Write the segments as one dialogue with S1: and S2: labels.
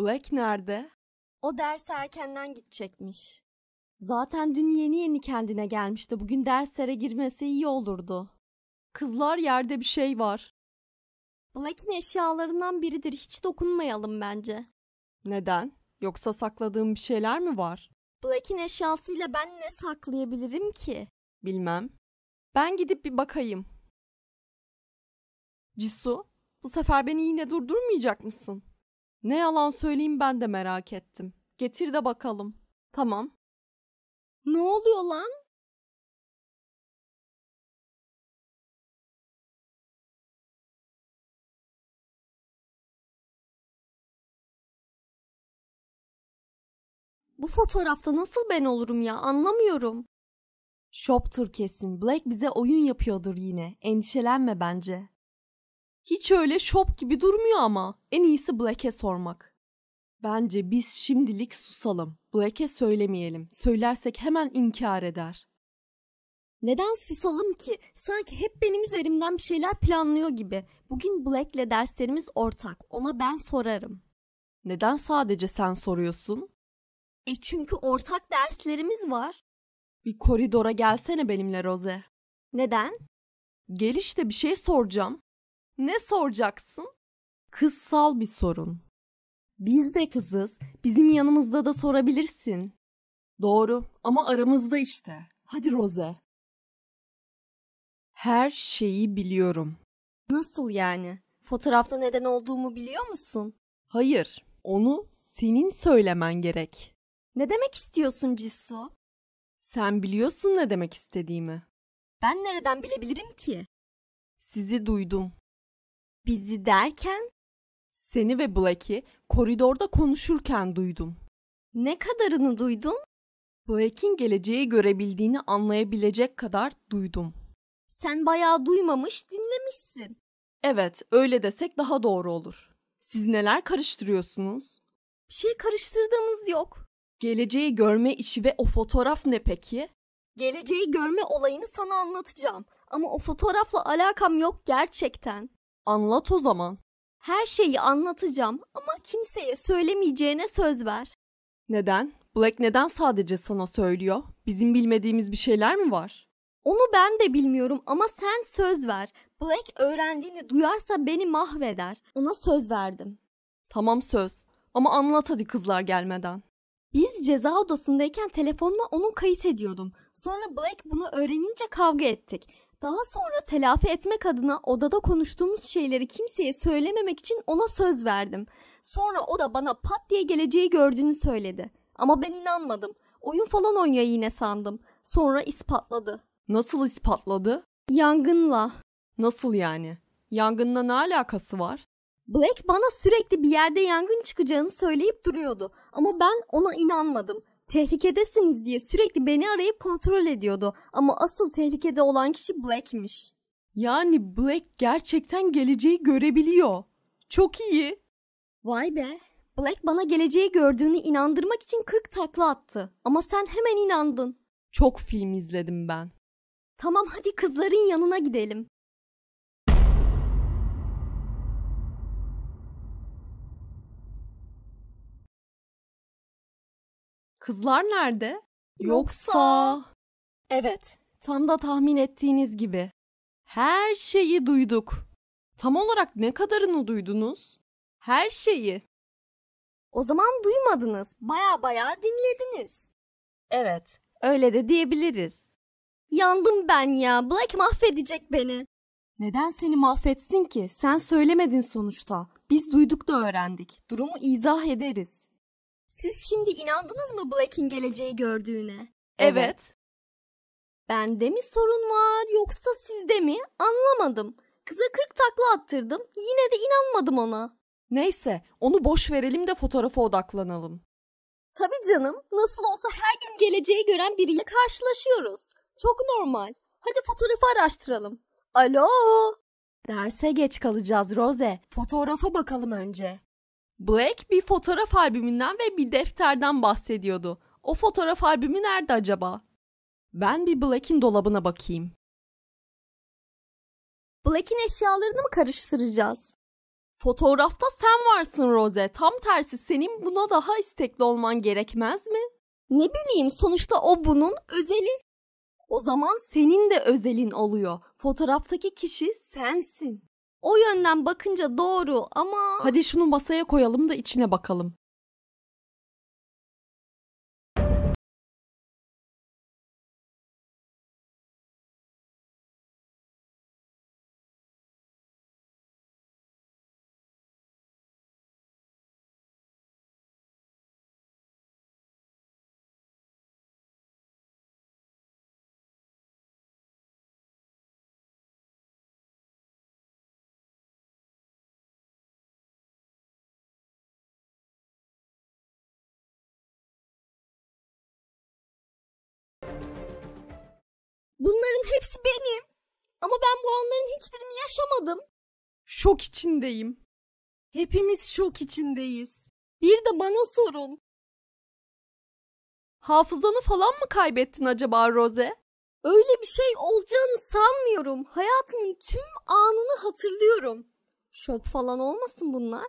S1: Black nerede? O derse erkenden gidecekmiş. Zaten dün yeni yeni kendine gelmişti. Bugün derslere girmesi iyi olurdu. Kızlar yerde bir şey var. Black'in eşyalarından biridir. Hiç dokunmayalım bence. Neden? Yoksa sakladığım bir şeyler mi var? Black'in eşyasıyla ben ne saklayabilirim ki? Bilmem. Ben gidip bir bakayım. Cisu, bu sefer beni yine durdurmayacak mısın? Ne yalan söyleyeyim ben de merak ettim. Getir de bakalım. Tamam. Ne oluyor lan? Bu fotoğrafta nasıl ben olurum ya anlamıyorum. Shoptur kesin. Blake bize oyun yapıyordur yine. Endişelenme bence. Hiç öyle şop gibi durmuyor ama. En iyisi Black'e sormak. Bence biz şimdilik susalım. Black'e söylemeyelim. Söylersek hemen inkar eder. Neden susalım ki? Sanki hep benim üzerimden bir şeyler planlıyor gibi. Bugün Black'le derslerimiz ortak. Ona ben sorarım. Neden sadece sen soruyorsun? E çünkü ortak derslerimiz var. Bir koridora gelsene benimle Roze. Neden? Gel işte bir şey soracağım. Ne soracaksın? Kızsal bir sorun. Biz de kızız. Bizim yanımızda da sorabilirsin. Doğru ama aramızda işte. Hadi Roze. Her şeyi biliyorum. Nasıl yani? Fotoğrafta neden olduğumu biliyor musun? Hayır. Onu senin söylemen gerek. Ne demek istiyorsun Cisu? Sen biliyorsun ne demek istediğimi. Ben nereden bilebilirim ki? Sizi duydum. Bizi derken? Seni ve Black'i koridorda konuşurken duydum. Ne kadarını duydun? Black'in geleceği görebildiğini anlayabilecek kadar duydum. Sen bayağı duymamış, dinlemişsin. Evet, öyle desek daha doğru olur. Siz neler karıştırıyorsunuz? Bir şey karıştırdığımız yok. Geleceği görme işi ve o fotoğraf ne peki? Geleceği görme olayını sana anlatacağım. Ama o fotoğrafla alakam yok gerçekten. Anlat o zaman. Her şeyi anlatacağım ama kimseye söylemeyeceğine söz ver. Neden? Black neden sadece sana söylüyor? Bizim bilmediğimiz bir şeyler mi var? Onu ben de bilmiyorum ama sen söz ver. Black öğrendiğini duyarsa beni mahveder. Ona söz verdim. Tamam söz. Ama anlat hadi kızlar gelmeden. Biz ceza odasındayken telefonla onun kayıt ediyordum. Sonra Blake bunu öğrenince kavga ettik. Daha sonra telafi etmek adına odada konuştuğumuz şeyleri kimseye söylememek için ona söz verdim. Sonra o da bana pat diye geleceği gördüğünü söyledi. Ama ben inanmadım. Oyun falan oynuyor yine sandım. Sonra ispatladı. Nasıl ispatladı? Yangınla. Nasıl yani? Yangınla ne alakası var? Black bana sürekli bir yerde yangın çıkacağını söyleyip duruyordu. Ama ben ona inanmadım tehlikedesiniz diye sürekli beni arayıp kontrol ediyordu. Ama asıl tehlikede olan kişi Black'miş. Yani Black gerçekten geleceği görebiliyor. Çok iyi. Vay be. Black bana geleceği gördüğünü inandırmak için 40 takla attı. Ama sen hemen inandın. Çok film izledim ben. Tamam hadi kızların yanına gidelim. Kızlar nerede? Yoksa... Evet, tam da tahmin ettiğiniz gibi. Her şeyi duyduk. Tam olarak ne kadarını duydunuz? Her şeyi. O zaman duymadınız. Baya baya dinlediniz. Evet, öyle de diyebiliriz. Yandım ben ya. Black mahvedecek beni. Neden seni mahvetsin ki? Sen söylemedin sonuçta. Biz duyduk da öğrendik. Durumu izah ederiz. Siz şimdi inandınız mı Black'in geleceği gördüğüne? Evet. Bende mi sorun var yoksa sizde mi? Anlamadım. Kıza kırk takla attırdım. Yine de inanmadım ona. Neyse onu boş verelim de fotoğrafa odaklanalım. Tabii canım. Nasıl olsa her gün geleceği gören biriyle karşılaşıyoruz. Çok normal. Hadi fotoğrafı araştıralım. Alo. Derse geç kalacağız Rose. Fotoğrafa bakalım önce. Blake bir fotoğraf albümünden ve bir defterden bahsediyordu. O fotoğraf albümü nerede acaba? Ben bir Black'in dolabına bakayım. Black'in eşyalarını mı karıştıracağız? Fotoğrafta sen varsın Rose. Tam tersi senin buna daha istekli olman gerekmez mi? Ne bileyim sonuçta o bunun özeli. O zaman senin de özelin oluyor. Fotoğraftaki kişi sensin. O yönden bakınca doğru ama... Hadi şunu masaya koyalım da içine bakalım. Bunların hepsi benim. Ama ben bu anların hiçbirini yaşamadım. Şok içindeyim. Hepimiz şok içindeyiz. Bir de bana sorun. Hafızanı falan mı kaybettin acaba Rose? Öyle bir şey olacağını sanmıyorum. Hayatımın tüm anını hatırlıyorum. Şop falan olmasın bunlar.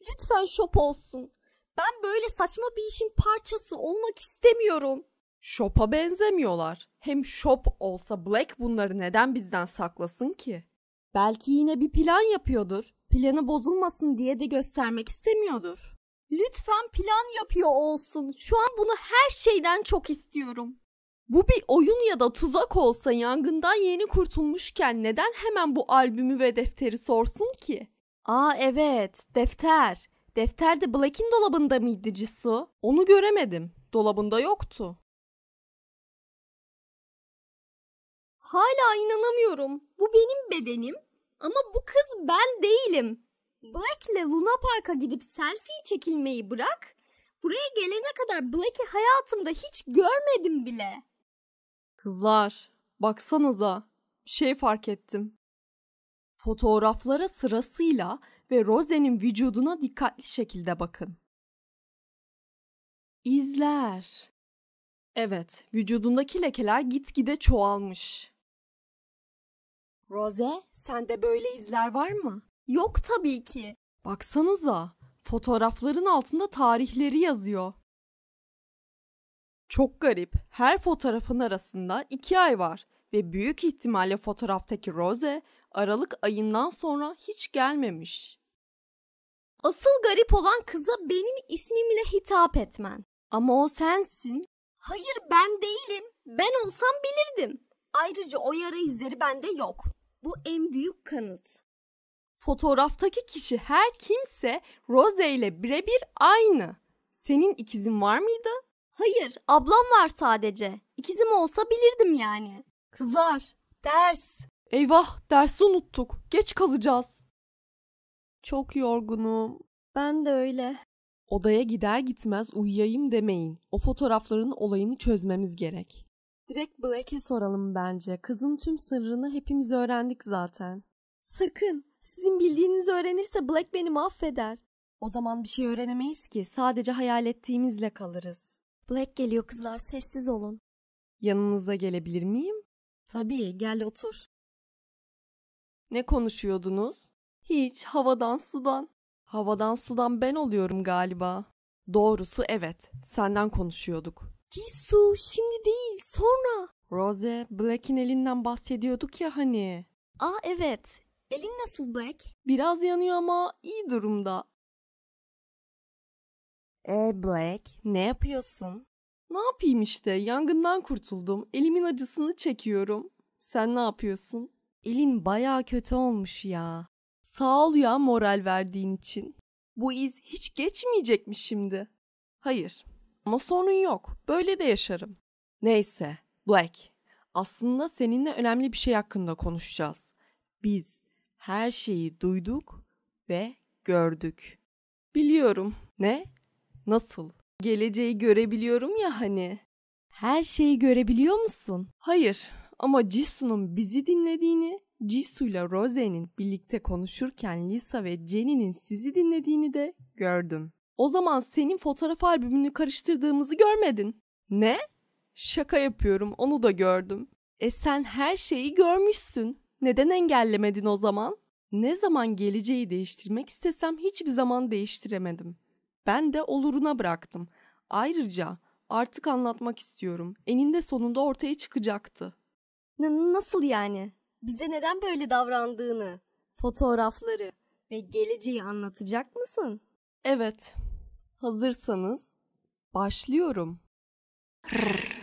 S1: Lütfen şop olsun. Ben böyle saçma bir işin parçası olmak istemiyorum. Şopa benzemiyorlar. Hem şop olsa Black bunları neden bizden saklasın ki? Belki yine bir plan yapıyordur. Planı bozulmasın diye de göstermek istemiyordur. Lütfen plan yapıyor olsun. Şu an bunu her şeyden çok istiyorum. Bu bir oyun ya da tuzak olsa yangından yeni kurtulmuşken neden hemen bu albümü ve defteri sorsun ki? Aa evet, defter. Defter de Black'in dolabında mıydı Cisu? Onu göremedim. Dolabında yoktu. Hala inanamıyorum. Bu benim bedenim ama bu kız ben değilim. Black'le Luna Park'a gidip selfie çekilmeyi bırak. Buraya gelene kadar Black'i hayatımda hiç görmedim bile. Kızlar, baksanıza. Bir şey fark ettim. Fotoğraflara sırasıyla ve Rose'nin vücuduna dikkatli şekilde bakın. İzler. Evet, vücudundaki lekeler gitgide çoğalmış. Rose, sende böyle izler var mı? Yok tabii ki. Baksanıza, fotoğrafların altında tarihleri yazıyor. Çok garip. Her fotoğrafın arasında iki ay var ve büyük ihtimalle fotoğraftaki Rose Aralık ayından sonra hiç gelmemiş. Asıl garip olan kıza benim ismimle hitap etmen. Ama o sensin. Hayır ben değilim. Ben olsam bilirdim. Ayrıca o yara izleri bende yok. Bu en büyük kanıt. Fotoğraftaki kişi her kimse Rose ile birebir aynı. Senin ikizin var mıydı? Hayır, ablam var sadece. İkizim olsa bilirdim yani. Kızlar, ders. Eyvah, dersi unuttuk. Geç kalacağız. Çok yorgunum. Ben de öyle. Odaya gider gitmez uyuyayım demeyin. O fotoğrafların olayını çözmemiz gerek. Direkt Black'e soralım bence. Kızın tüm sırrını hepimiz öğrendik zaten. Sakın. Sizin bildiğinizi öğrenirse Black beni mahveder. O zaman bir şey öğrenemeyiz ki. Sadece hayal ettiğimizle kalırız. Black geliyor kızlar. Sessiz olun. Yanınıza gelebilir miyim? Tabii. Gel otur. Ne konuşuyordunuz? Hiç. Havadan sudan. Havadan sudan ben oluyorum galiba. Doğrusu evet. Senden konuşuyorduk. Jisoo şimdi değil sonra. Rose Black'in elinden bahsediyorduk ya hani. Aa evet. Elin nasıl Black? Biraz yanıyor ama iyi durumda. E Black ne yapıyorsun? Ne yapayım işte yangından kurtuldum. Elimin acısını çekiyorum. Sen ne yapıyorsun? Elin baya kötü olmuş ya. Sağ ol ya moral verdiğin için. Bu iz hiç geçmeyecek mi şimdi? Hayır, ama sorun yok. Böyle de yaşarım. Neyse, Black. Aslında seninle önemli bir şey hakkında konuşacağız. Biz her şeyi duyduk ve gördük. Biliyorum. Ne? Nasıl? Geleceği görebiliyorum ya hani. Her şeyi görebiliyor musun? Hayır ama Jisoo'nun bizi dinlediğini, Jisoo ile Rose'nin birlikte konuşurken Lisa ve Jenny'nin sizi dinlediğini de gördüm. O zaman senin fotoğraf albümünü karıştırdığımızı görmedin. Ne? Şaka yapıyorum onu da gördüm. E sen her şeyi görmüşsün. Neden engellemedin o zaman? Ne zaman geleceği değiştirmek istesem hiçbir zaman değiştiremedim. Ben de oluruna bıraktım. Ayrıca artık anlatmak istiyorum. Eninde sonunda ortaya çıkacaktı. N- nasıl yani? Bize neden böyle davrandığını, fotoğrafları ve geleceği anlatacak mısın? Evet, Hazırsanız başlıyorum. Rrr.